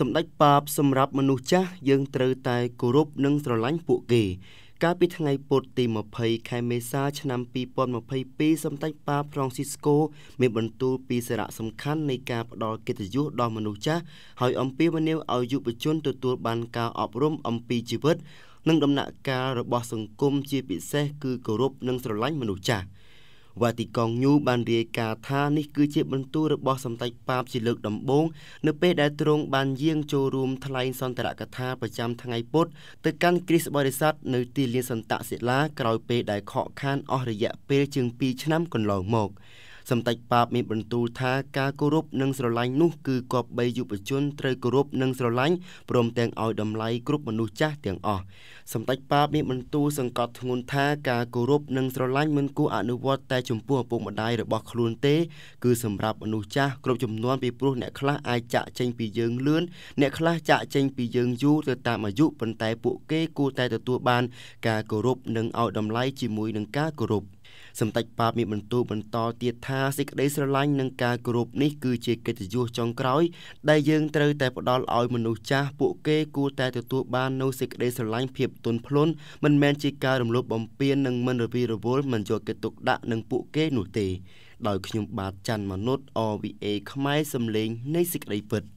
សម្ដេចបាប សម្រាប់មនុស្សចាស់យើងត្រូវតែគោរពនិងស្រឡាញ់ពួកគេកាលពីថ្ងៃពុធទី20ខែមេសា ឆ្នាំ2022សម្ដេចបាបហ្វ្រង់ស៊ីស្កូមានបន្ទូលពីសារៈសំខាន់នៃការផ្ដល់កិត្តិយសដល់មនុស្សចាស់ហើយអំពាវនាវឲ្យយុវជនទទួលបានការអប់រំអំពីជីវិត និងដំណាក់កាលរបស់ សង្គមជាពិសេស គឺគោរពនិងស្រឡាញ់មនុស្សចាស់។វ៉ាទីកង់ញូបានរាយការណ៍ថានេះគឺជាបន្ទូលរបស់សម្តេចប៉ាបជាលើកដំបូងនៅពេលដែលទ្រង់បានយាងចូលរួមថ្លែងសន្ទរកថាប្រចាំថ្ងៃពុទ្ធទៅកាន់គ្រិស្តបរិស័ទនៅទីលានសន្តសិលាក្រោយពេលដែលខកខានអស់រយៈពេលជាង2ឆ្នាំកន្លងមកសម្តេចបាបមានបន្ទូលថាការគោរពនិងស្រឡាញ់នោះគឺគប្បីយុវជនត្រូវគោរពនិងស្រឡាញ់ព្រមទាំងឲ្យតម្លៃគ្រប់មនុស្សចាស់ទាំងអស់សម្តេចបាបមានបន្ទូលសង្កត់ធ្ងន់ថាការគោរពនិងស្រឡាញ់មិនគួរអនុវត្តតែចំពោះឪពុកម្ដាយរបស់ខ្លួនទេគឺសម្រាប់មនុស្សចាស់គ្រប់ចំនួនពីព្រោះអ្នកខ្លះអាចចាក់ចេញពីយើងលឿនអ្នកខ្លះចាក់ចេញពីយើងយូរទៅតាមអាយុប៉ុន្តែពួកគេគួរតែទទួលបាន ការគោរពនិងឲ្យតម្លៃជាមួយនឹងការគោរព។សម្តេចបាបមានបន្ទូលបន្តទៀតថាសេចក្តីស្រឡាញ់និងការគោរពនេះគឺជាកិត្តិយសចុងក្រោយ ដែលយើងត្រូវតែផ្ដល់ឲ្យមនុស្សចាស់ពួកគេគួរតែទទួលបាននូវសេចក្តីស្រឡាញ់ភាពទន់ភ្លន់មិនមែនជាការរំលោភបំពាននិងមិនរវីរវល់មិនយកចិត្តទុកដាក់នឹងពួកគេនោះទេដោយខ្ញុំបាទច័ន្ទមនុษย์ OVA ខ្មែរសំលេងនៃសេចក្តីពិត។